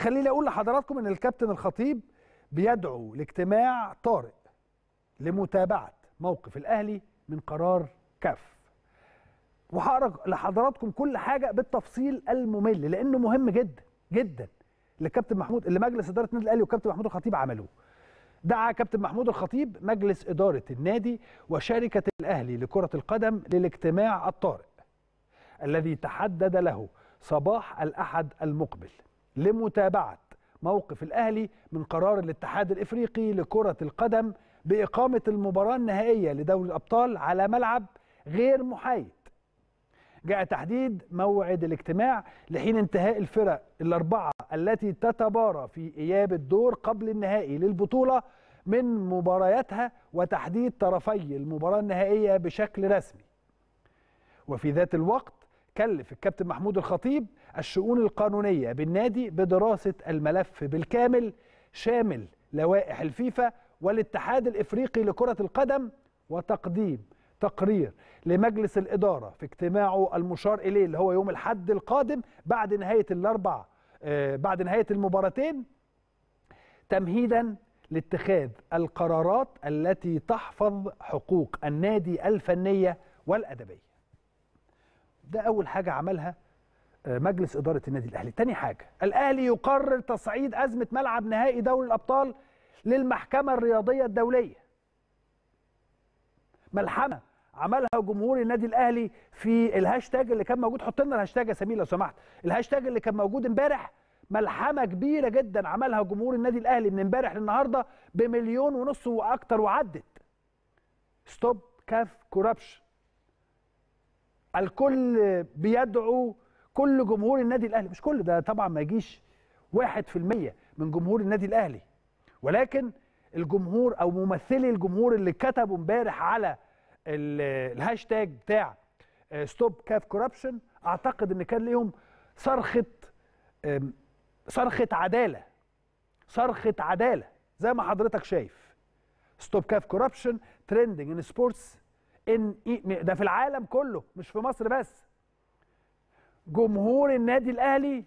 خليني اقول لحضراتكم ان الكابتن الخطيب بيدعو لاجتماع طارئ لمتابعه موقف الاهلي من قرار كاف وهقرا لحضراتكم كل حاجه بالتفصيل الممل لانه مهم جدا جدا لكابتن محمود اللي مجلس اداره النادي الاهلي وكابتن محمود الخطيب عملوه دعا كابتن محمود الخطيب مجلس اداره النادي وشركه الاهلي لكره القدم للاجتماع الطارئ الذي تحدد له صباح الاحد المقبل لمتابعة موقف الأهلي من قرار الاتحاد الإفريقي لكرة القدم بإقامة المباراة النهائية لدوري الأبطال على ملعب غير محايد جاء تحديد موعد الاجتماع لحين انتهاء الفرق الأربعة التي تتبارى في إياب الدور قبل النهائي للبطولة من مبارياتها وتحديد طرفي المباراة النهائية بشكل رسمي وفي ذات الوقت كلف الكابتن محمود الخطيب الشؤون القانونية بالنادي بدراسة الملف بالكامل شامل لوائح الفيفا والاتحاد الإفريقي لكرة القدم وتقديم تقرير لمجلس الإدارة في اجتماعه المشار إليه اللي هو يوم الحد القادم بعد نهاية الأربع آه، بعد نهاية المباراتين تمهيدا لاتخاذ القرارات التي تحفظ حقوق النادي الفنية والأدبية ده اول حاجه عملها آه، مجلس اداره النادي الاهلي تاني حاجه الاهلي يقرر تصعيد ازمه ملعب نهائي دوري الابطال للمحكمه الرياضيه الدوليه ملحمه عملها جمهور النادي الاهلي في الهاشتاج اللي كان موجود حط لنا الهاشتاج يا سمير لو سمحت الهاشتاج اللي كان موجود امبارح ملحمه كبيره جدا عملها جمهور النادي الاهلي من امبارح للنهارده بمليون ونص واكتر وعدت ستوب كاف كورابشن الكل بيدعو كل جمهور النادي الاهلي مش كل ده طبعا ما يجيش 1% من جمهور النادي الاهلي ولكن الجمهور او ممثلي الجمهور اللي كتبوا امبارح على الهاشتاج بتاع ستوب كاف كوربشن اعتقد ان كان ليهم صرخه صرخه عداله صرخه عداله زي ما حضرتك شايف ستوب كاف كوربشن ترندنج ان سبورتس ان ده في العالم كله مش في مصر بس جمهور النادي الاهلي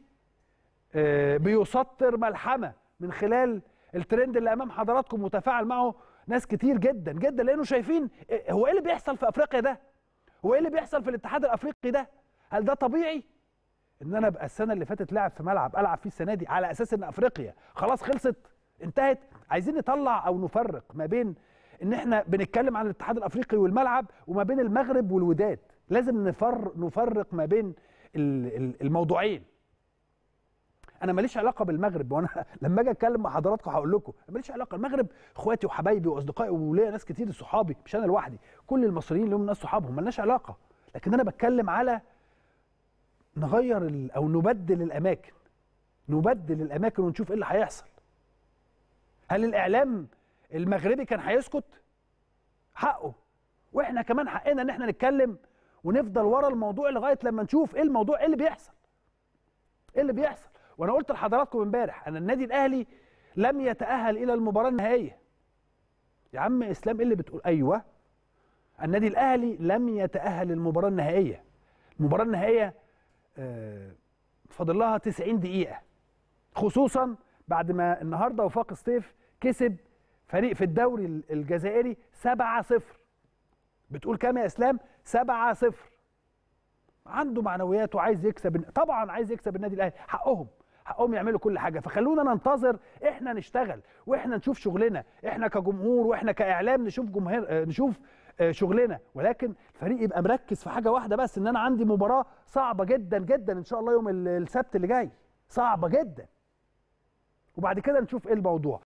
آه، بيسطر ملحمه من خلال الترند اللي امام حضراتكم متفاعل معه ناس كتير جدا جدا لانه شايفين آه، هو ايه اللي بيحصل في افريقيا ده؟ هو ايه اللي بيحصل في الاتحاد الافريقي ده؟ هل ده طبيعي؟ ان انا ابقى السنه اللي فاتت لاعب في ملعب العب فيه السنه دي على اساس ان افريقيا خلاص خلصت انتهت عايزين نطلع او نفرق ما بين ان احنا بنتكلم عن الاتحاد الافريقي والملعب وما بين المغرب والوداد لازم نفر نفرق ما بين الموضوعين انا ماليش علاقه بالمغرب وانا لما اجي اتكلم مع حضراتكم هقول لكم ماليش علاقه المغرب اخواتي وحبايبي واصدقائي وليا ناس كتير صحابي مش انا لوحدي كل المصريين لهم ناس صحابهم مالناش علاقه لكن انا بتكلم على نغير او نبدل الاماكن نبدل الاماكن ونشوف ايه اللي هيحصل هل الاعلام المغربي كان هيسكت حقه واحنا كمان حقنا ان احنا نتكلم ونفضل ورا الموضوع لغايه لما نشوف ايه الموضوع ايه اللي بيحصل ايه اللي بيحصل وانا قلت لحضراتكم امبارح ان النادي الاهلي لم يتاهل الى المباراه النهائيه يا عم اسلام ايه اللي بتقول ايوه النادي الاهلي لم يتاهل للمباراه النهائيه المباراه النهائيه آه، فاضل لها 90 دقيقه خصوصا بعد ما النهارده وفاق سطيف كسب فريق في الدوري الجزائري 7-0 بتقول كام يا اسلام 7-0 عنده معنويات وعايز يكسب طبعا عايز يكسب النادي الاهلي حقهم حقهم يعملوا كل حاجه فخلونا ننتظر احنا نشتغل واحنا نشوف شغلنا احنا كجمهور واحنا كاعلام نشوف جمهور آه، نشوف آه، شغلنا ولكن الفريق يبقى مركز في حاجه واحده بس ان انا عندي مباراه صعبه جدا جدا ان شاء الله يوم السبت اللي جاي صعبه جدا وبعد كده نشوف ايه الموضوع